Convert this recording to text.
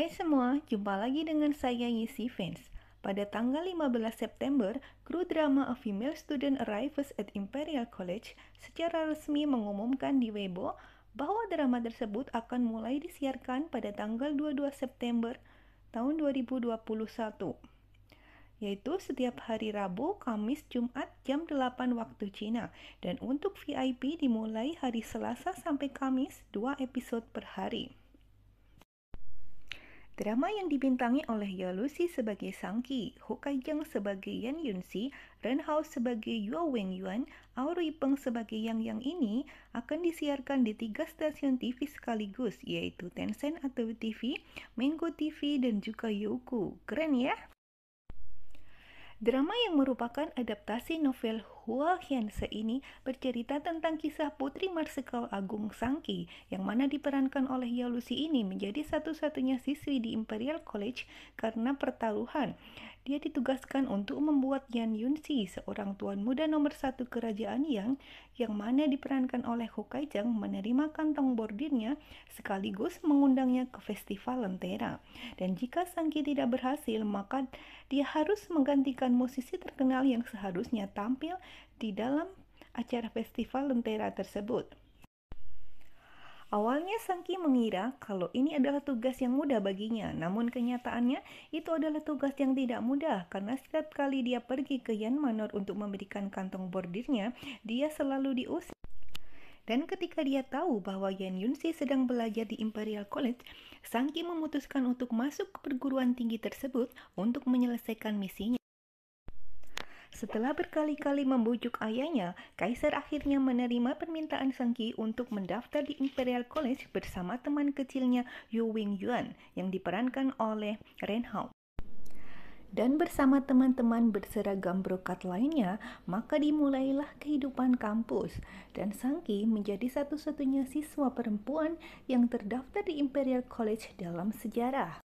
Hai semua, jumpa lagi dengan saya Yisi Fans. Pada tanggal 15 September, kru drama A Female Student Arrives at Imperial College secara resmi mengumumkan di Weibo bahwa drama tersebut akan mulai disiarkan pada tanggal 22 September tahun 2021 yaitu setiap hari Rabu, Kamis, Jumat jam 8 waktu Cina dan untuk VIP dimulai hari Selasa sampai Kamis 2 episode per hari. Drama yang dibintangi oleh Yalusi sebagai Sangki, Hokaijang sebagai Yan Yunsi, Hao sebagai Yuo Weng Yuan, Auri Peng sebagai Yang Yang ini akan disiarkan di tiga stasiun TV sekaligus yaitu Tencent atau TV, Mango TV, dan juga Youku. Keren ya? Drama yang merupakan adaptasi novel Hua Hianse ini bercerita tentang kisah Putri Marsikal Agung Sangki yang mana diperankan oleh Yalusi ini menjadi satu-satunya siswi di Imperial College karena pertaruhan. Dia ditugaskan untuk membuat Yan Yunsi, seorang tuan muda nomor satu kerajaan Yang, yang mana diperankan oleh Hokai Kaijang menerima kantong bordirnya sekaligus mengundangnya ke festival Lentera. Dan jika Sangki tidak berhasil, maka dia harus menggantikan musisi terkenal yang seharusnya tampil di dalam acara festival lentera tersebut. Awalnya Sangki mengira kalau ini adalah tugas yang mudah baginya, namun kenyataannya itu adalah tugas yang tidak mudah karena setiap kali dia pergi ke Yan Manor untuk memberikan kantong bordirnya, dia selalu diusir. Dan ketika dia tahu bahwa Yan Yunsi sedang belajar di Imperial College, Sangki memutuskan untuk masuk ke perguruan tinggi tersebut untuk menyelesaikan misinya. Setelah berkali-kali membujuk ayahnya, Kaisar akhirnya menerima permintaan Sang untuk mendaftar di Imperial College bersama teman kecilnya Yu Wing Yuan yang diperankan oleh Ren Hao dan bersama teman-teman berseragam brokat lainnya, maka dimulailah kehidupan kampus. Dan Sangki menjadi satu-satunya siswa perempuan yang terdaftar di Imperial College dalam sejarah.